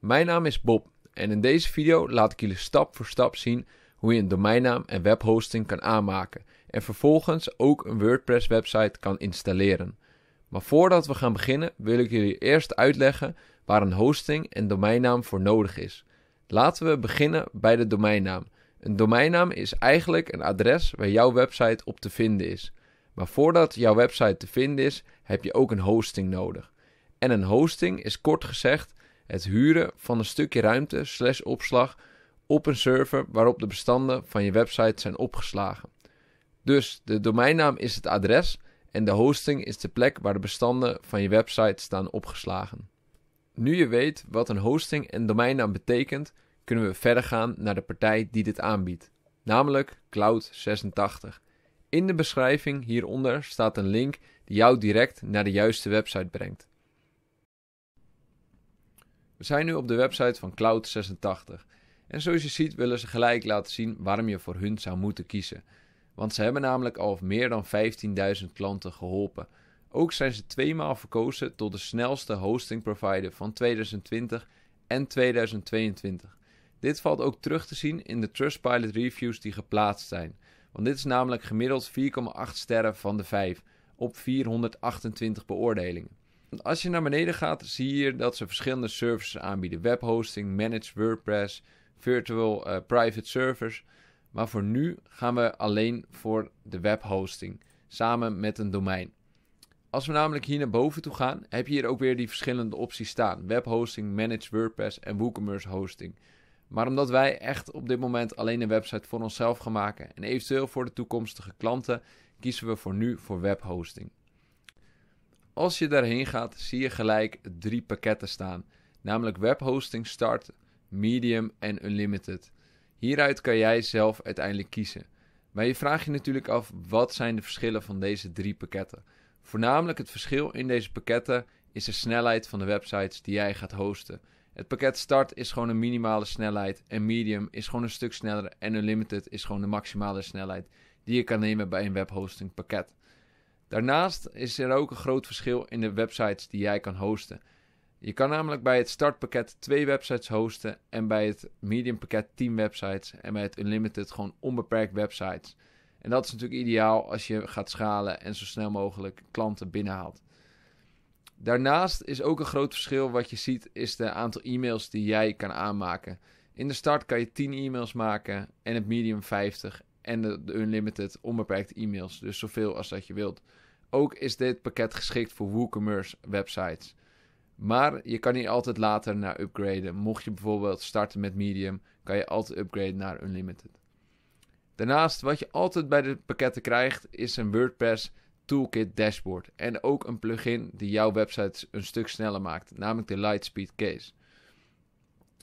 Mijn naam is Bob en in deze video laat ik jullie stap voor stap zien hoe je een domeinnaam en webhosting kan aanmaken en vervolgens ook een WordPress website kan installeren. Maar voordat we gaan beginnen wil ik jullie eerst uitleggen waar een hosting en domeinnaam voor nodig is. Laten we beginnen bij de domeinnaam. Een domeinnaam is eigenlijk een adres waar jouw website op te vinden is. Maar voordat jouw website te vinden is, heb je ook een hosting nodig. En een hosting is kort gezegd het huren van een stukje ruimte slash opslag op een server waarop de bestanden van je website zijn opgeslagen. Dus de domeinnaam is het adres en de hosting is de plek waar de bestanden van je website staan opgeslagen. Nu je weet wat een hosting en domeinnaam betekent, kunnen we verder gaan naar de partij die dit aanbiedt, namelijk Cloud86. In de beschrijving hieronder staat een link die jou direct naar de juiste website brengt. We zijn nu op de website van Cloud86. En zoals je ziet willen ze gelijk laten zien waarom je voor hun zou moeten kiezen. Want ze hebben namelijk al meer dan 15.000 klanten geholpen. Ook zijn ze tweemaal verkozen tot de snelste hosting provider van 2020 en 2022. Dit valt ook terug te zien in de Trustpilot reviews die geplaatst zijn. Want dit is namelijk gemiddeld 4,8 sterren van de 5 op 428 beoordelingen. Als je naar beneden gaat, zie je dat ze verschillende services aanbieden: webhosting, managed WordPress, virtual eh, private servers. Maar voor nu gaan we alleen voor de webhosting samen met een domein. Als we namelijk hier naar boven toe gaan, heb je hier ook weer die verschillende opties staan: webhosting, managed WordPress en WooCommerce hosting. Maar omdat wij echt op dit moment alleen een website voor onszelf gaan maken en eventueel voor de toekomstige klanten, kiezen we voor nu voor webhosting. Als je daarheen gaat, zie je gelijk drie pakketten staan, namelijk webhosting start, medium en unlimited. Hieruit kan jij zelf uiteindelijk kiezen. Maar je vraagt je natuurlijk af wat zijn de verschillen van deze drie pakketten? Voornamelijk het verschil in deze pakketten is de snelheid van de websites die jij gaat hosten. Het pakket start is gewoon een minimale snelheid en medium is gewoon een stuk sneller en unlimited is gewoon de maximale snelheid die je kan nemen bij een webhosting pakket. Daarnaast is er ook een groot verschil in de websites die jij kan hosten. Je kan namelijk bij het startpakket twee websites hosten en bij het medium pakket 10 websites en bij het unlimited gewoon onbeperkt websites. En dat is natuurlijk ideaal als je gaat schalen en zo snel mogelijk klanten binnenhaalt. Daarnaast is ook een groot verschil wat je ziet is de aantal e-mails die jij kan aanmaken. In de start kan je 10 e-mails maken en het medium 50 en de, unlimited onbeperkt e-mails. Dus zoveel als dat je wilt. Ook is dit pakket geschikt voor WooCommerce websites. Maar je kan hier altijd later naar upgraden. Mocht je bijvoorbeeld starten met Medium, kan je altijd upgraden naar Unlimited. Daarnaast, wat je altijd bij de pakketten krijgt, is een WordPress Toolkit dashboard. En ook een plugin die jouw website een stuk sneller maakt, namelijk de Lightspeed Case.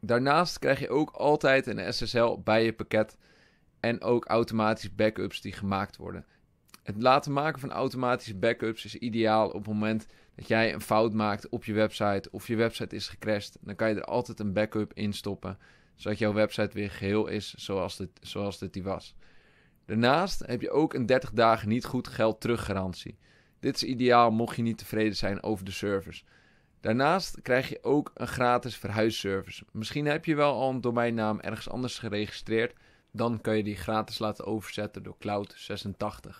Daarnaast krijg je ook altijd een SSL bij je pakket en ook automatische backups die gemaakt worden. Het laten maken van automatische backups is ideaal op het moment dat jij een fout maakt op je website of je website is gecrashed. Dan kan je er altijd een backup in stoppen, zodat jouw website weer geheel is zoals dit, zoals het die was. Daarnaast heb je ook een 30 dagen niet goed geld teruggarantie. Dit is ideaal mocht je niet tevreden zijn over de service. Daarnaast krijg je ook een gratis verhuisservice. Misschien heb je wel al een domeinnaam ergens anders geregistreerd, dan kan je die gratis laten overzetten door Cloud86.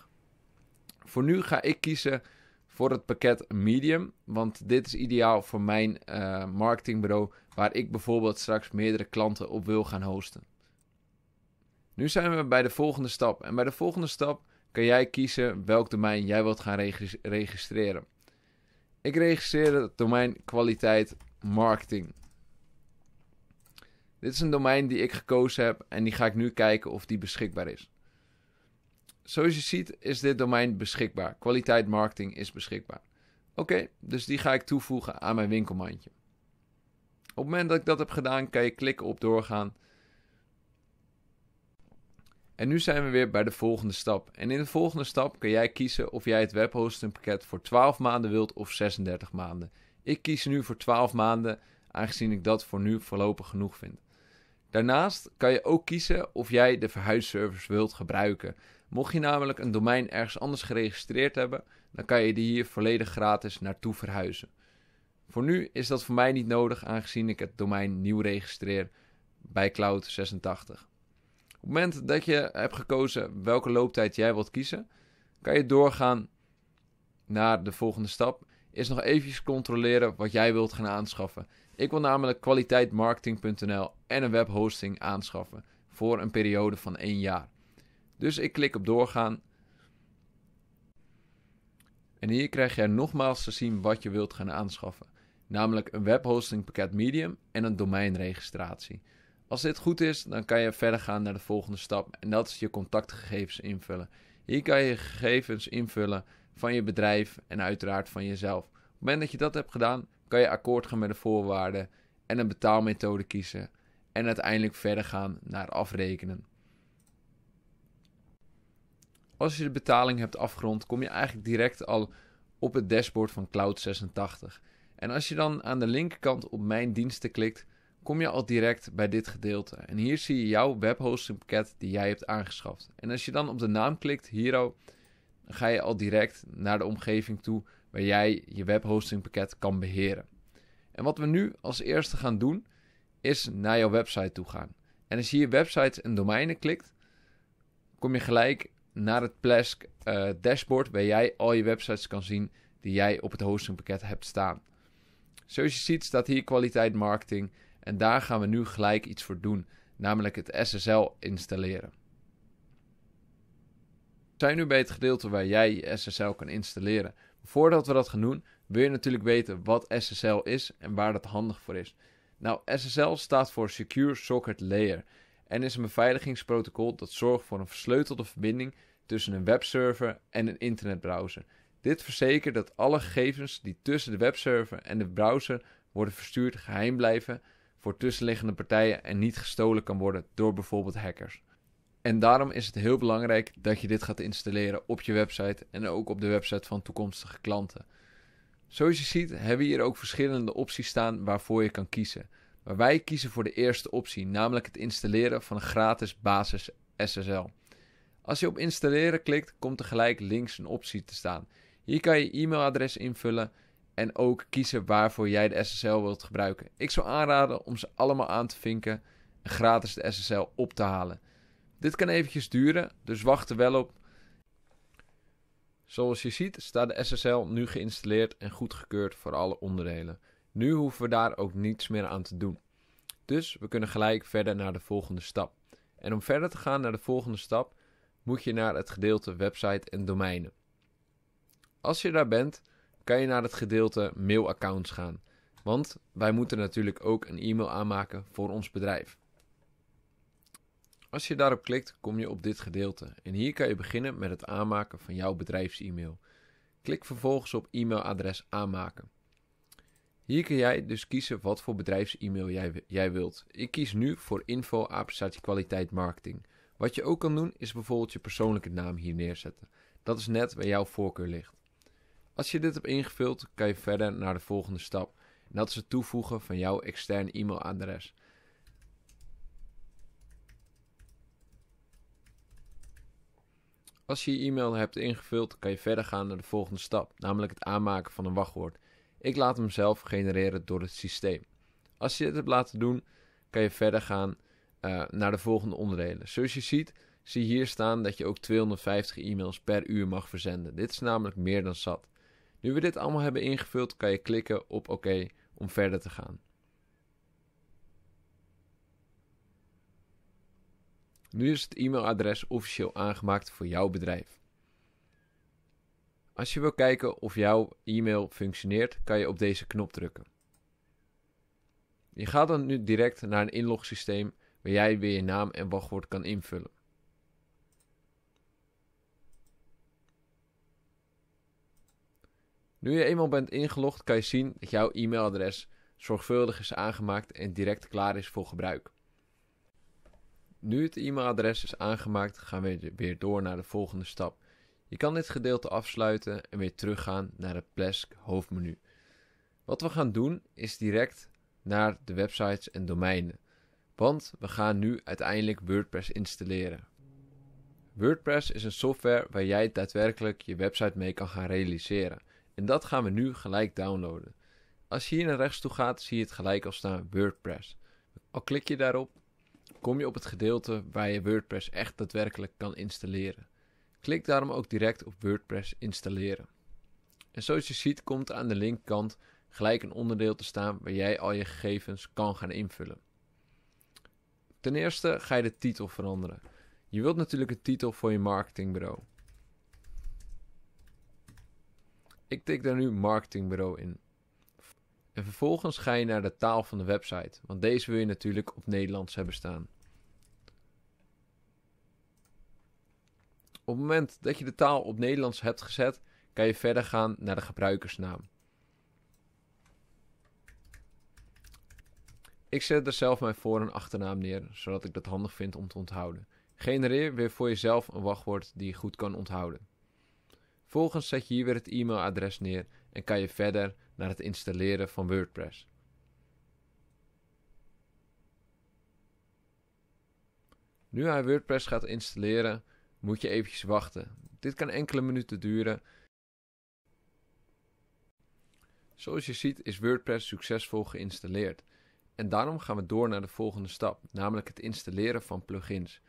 Voor nu ga ik kiezen voor het pakket Medium. Want dit is ideaal voor mijn eh, marketingbureau. Waar ik bijvoorbeeld straks meerdere klanten op wil gaan hosten. Nu zijn we bij de volgende stap. En bij de volgende stap kan jij kiezen welk domein jij wilt gaan registreren. Ik registreer het domein kwaliteit marketing. Dit is een domein die ik gekozen heb en die ga ik nu kijken of die beschikbaar is. Zoals je ziet is dit domein beschikbaar. Kwaliteit marketing is beschikbaar. Oké, dus die ga ik toevoegen aan mijn winkelmandje. Op het moment dat ik dat heb gedaan, kan je klikken op doorgaan. En nu zijn we weer bij de volgende stap. En in de volgende stap kun jij kiezen of jij het webhostingpakket voor 12 maanden wilt of 36 maanden. Ik kies nu voor 12 maanden, aangezien ik dat voor nu voorlopig genoeg vind. Daarnaast kan je ook kiezen of jij de verhuisservice wilt gebruiken. Mocht je namelijk een domein ergens anders geregistreerd hebben, dan kan je die hier volledig gratis naartoe verhuizen. Voor nu is dat voor mij niet nodig, aangezien ik het domein nieuw registreer bij Cloud86. Op het moment dat je hebt gekozen welke looptijd jij wilt kiezen, kan je doorgaan naar de volgende stap. Is nog eventjes controleren wat jij wilt gaan aanschaffen. Ik wil namelijk kwaliteitmarketing.nl en een webhosting aanschaffen voor een periode van één jaar. Dus ik klik op doorgaan. En hier krijg je nogmaals te zien wat je wilt gaan aanschaffen. Namelijk een webhostingpakket medium en een domeinregistratie. Als dit goed is, dan kan je verder gaan naar de volgende stap en dat is je contactgegevens invullen. Hier kan je gegevens invullen van je bedrijf en uiteraard van jezelf. Op het moment dat je dat hebt gedaan, kan je akkoord gaan met de voorwaarden en een betaalmethode kiezen en uiteindelijk verder gaan naar afrekenen. Als je de betaling hebt afgerond, kom je eigenlijk direct al op het dashboard van Cloud86. En als je dan aan de linkerkant op mijn diensten klikt, kom je al direct bij dit gedeelte. En hier zie je jouw webhostingpakket die jij hebt aangeschaft. En als je dan op de naam klikt, Hero, dan ga je al direct naar de omgeving toe waar jij je webhostingpakket kan beheren. En wat we nu als eerste gaan doen, is naar jouw website toe gaan. En als je hier websites en domeinen klikt, kom je gelijk naar het Plesk eh, dashboard waar jij al je websites kan zien die jij op het hostingpakket hebt staan. Zoals je ziet staat hier kwaliteit marketing en daar gaan we nu gelijk iets voor doen, namelijk het SSL installeren. zijn nu bij het gedeelte waar jij je SSL kan installeren. Voordat we dat gaan doen, wil je natuurlijk weten wat SSL is en waar dat handig voor is. Nou, SSL staat voor Secure Socket Layer en is een beveiligingsprotocol dat zorgt voor een versleutelde verbinding tussen een webserver en een internetbrowser. Dit verzekert dat alle gegevens die tussen de webserver en de browser worden verstuurd geheim blijven voor tussenliggende partijen en niet gestolen kan worden door bijvoorbeeld hackers. En daarom is het heel belangrijk dat je dit gaat installeren op je website en ook op de website van toekomstige klanten. Zoals je ziet hebben we hier ook verschillende opties staan waarvoor je kan kiezen. Maar wij kiezen voor de eerste optie, namelijk het installeren van een gratis basis SSL. Als je op installeren klikt, komt er gelijk links een optie te staan. Hier kan je e-mailadres invullen en ook kiezen waarvoor jij de SSL wilt gebruiken. Ik zou aanraden om ze allemaal aan te vinken en gratis de SSL op te halen. Dit kan eventjes duren, dus wacht er wel op. Zoals je ziet staat de SSL nu geïnstalleerd en goedgekeurd voor alle onderdelen. Nu hoeven we daar ook niets meer aan te doen. Dus we kunnen gelijk verder naar de volgende stap. En om verder te gaan naar de volgende stap moet je naar het gedeelte website en domeinen. Als je daar bent, kan je naar het gedeelte mailaccounts gaan. Want wij moeten natuurlijk ook een e-mail aanmaken voor ons bedrijf. Als je daarop klikt, kom je op dit gedeelte en hier kan je beginnen met het aanmaken van jouw bedrijfs-e-mail. Klik vervolgens op e-mailadres aanmaken. Hier kun jij dus kiezen wat voor bedrijfs-e-mail jij, jij wilt. Ik kies nu voor info kwaliteit marketing. Wat je ook kan doen is bijvoorbeeld je persoonlijke naam hier neerzetten. Dat is net waar jouw voorkeur ligt. Als je dit hebt ingevuld, kan je verder naar de volgende stap. En dat is het toevoegen van jouw externe e-mailadres. Als je je e-mail hebt ingevuld, kan je verder gaan naar de volgende stap, namelijk het aanmaken van een wachtwoord. Ik laat hem zelf genereren door het systeem. Als je dit hebt laten doen, kan je verder gaan eh, naar de volgende onderdelen. Zoals je ziet, zie hier staan dat je ook 250 e-mails per uur mag verzenden. Dit is namelijk meer dan zat. Nu we dit allemaal hebben ingevuld, kan je klikken op oké OK om verder te gaan. Nu is het e-mailadres officieel aangemaakt voor jouw bedrijf. Als je wil kijken of jouw e-mail functioneert, kan je op deze knop drukken. Je gaat dan nu direct naar een inlogsysteem waar jij weer je naam en wachtwoord kan invullen. Nu je eenmaal bent ingelogd, kan je zien dat jouw e-mailadres zorgvuldig is aangemaakt en direct klaar is voor gebruik. Nu het e-mailadres is aangemaakt, gaan we weer door naar de volgende stap. Je kan dit gedeelte afsluiten en weer teruggaan naar het Plesk hoofdmenu. Wat we gaan doen is direct naar de websites en domeinen, want we gaan nu uiteindelijk WordPress installeren. WordPress is een software waar jij daadwerkelijk je website mee kan gaan realiseren en dat gaan we nu gelijk downloaden. Als je hier naar rechts toe gaat, zie je het gelijk al staan WordPress. Al klik je daarop, kom je op het gedeelte waar je WordPress echt daadwerkelijk kan installeren. Klik daarom ook direct op WordPress installeren. En zoals je ziet komt aan de linkerkant gelijk een onderdeel te staan waar jij al je gegevens kan gaan invullen. Ten eerste ga je de titel veranderen. Je wilt natuurlijk een titel voor je marketingbureau. Ik tik daar nu marketingbureau in. En vervolgens ga je naar de taal van de website, want deze wil je natuurlijk op Nederlands hebben staan. Op het moment dat je de taal op Nederlands hebt gezet, kan je verder gaan naar de gebruikersnaam. Ik zet er zelf mijn voor- en achternaam neer, zodat ik dat handig vind om te onthouden. Genereer weer voor jezelf een wachtwoord die je goed kan onthouden. Vervolgens zet je hier weer het e-mailadres neer en kan je verder naar het installeren van WordPress. Nu hij WordPress gaat installeren, moet je eventjes wachten. Dit kan enkele minuten duren. Zoals je ziet is WordPress succesvol geïnstalleerd. En daarom gaan we door naar de volgende stap, namelijk het installeren van plugins.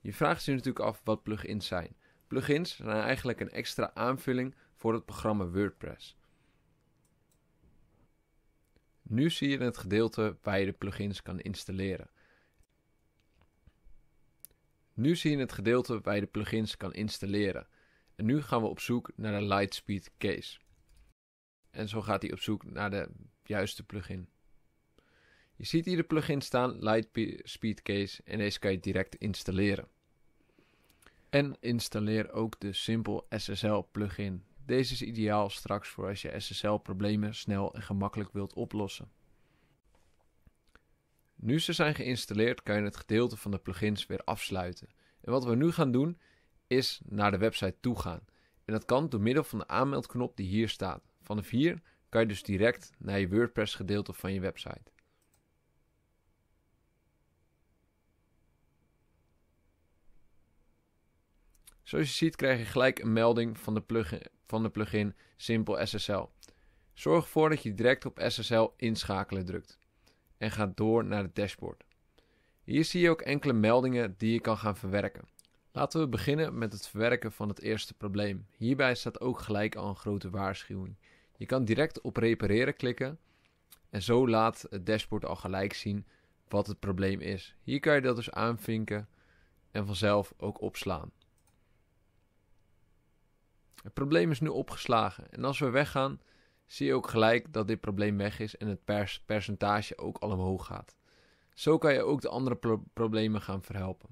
Je vraagt je natuurlijk af wat plugins zijn. Plugins zijn eigenlijk een extra aanvulling voor het programma WordPress. Nu zie je het gedeelte waar je de plugins kan installeren. Nu zie je het gedeelte waar je de plugins kan installeren. En nu gaan we op zoek naar de Lightspeed case. En zo gaat hij op zoek naar de juiste plugin. Je ziet hier de plugin staan, Lightspeed Case, en deze kan je direct installeren. En installeer ook de Simple SSL plugin. Deze is ideaal straks voor als je SSL-problemen snel en gemakkelijk wilt oplossen. Nu ze zijn geïnstalleerd kan je het gedeelte van de plugins weer afsluiten. En wat we nu gaan doen is naar de website toe gaan. En dat kan door middel van de aanmeldknop die hier staat. Vanaf hier kan je dus direct naar je WordPress gedeelte van je website. Zoals je ziet krijg je gelijk een melding van de plugin van de plugin Simple SSL. Zorg ervoor dat je direct op SSL inschakelen drukt en ga door naar het dashboard. Hier zie je ook enkele meldingen die je kan gaan verwerken. Laten we beginnen met het verwerken van het eerste probleem. Hierbij staat ook gelijk al een grote waarschuwing. Je kan direct op repareren klikken en zo laat het dashboard al gelijk zien wat het probleem is. Hier kan je dat dus aanvinken en vanzelf ook opslaan. Het probleem is nu opgeslagen. En als we weggaan, zie je ook gelijk dat dit probleem weg is en het percentage ook al omhoog gaat. Zo kan je ook de andere problemen gaan verhelpen.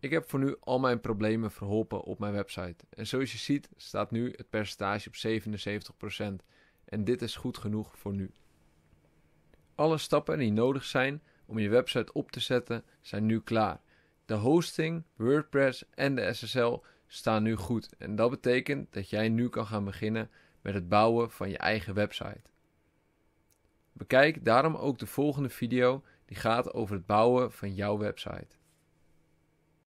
Ik heb voor nu al mijn problemen verholpen op mijn website. En zoals je ziet staat nu het percentage op 77%. En dit is goed genoeg voor nu. Alle stappen die nodig zijn om je website op te zetten zijn nu klaar. De hosting, WordPress en de SSL staan nu goed en dat betekent dat jij nu kan gaan beginnen met het bouwen van je eigen website. Bekijk daarom ook de volgende video die gaat over het bouwen van jouw website.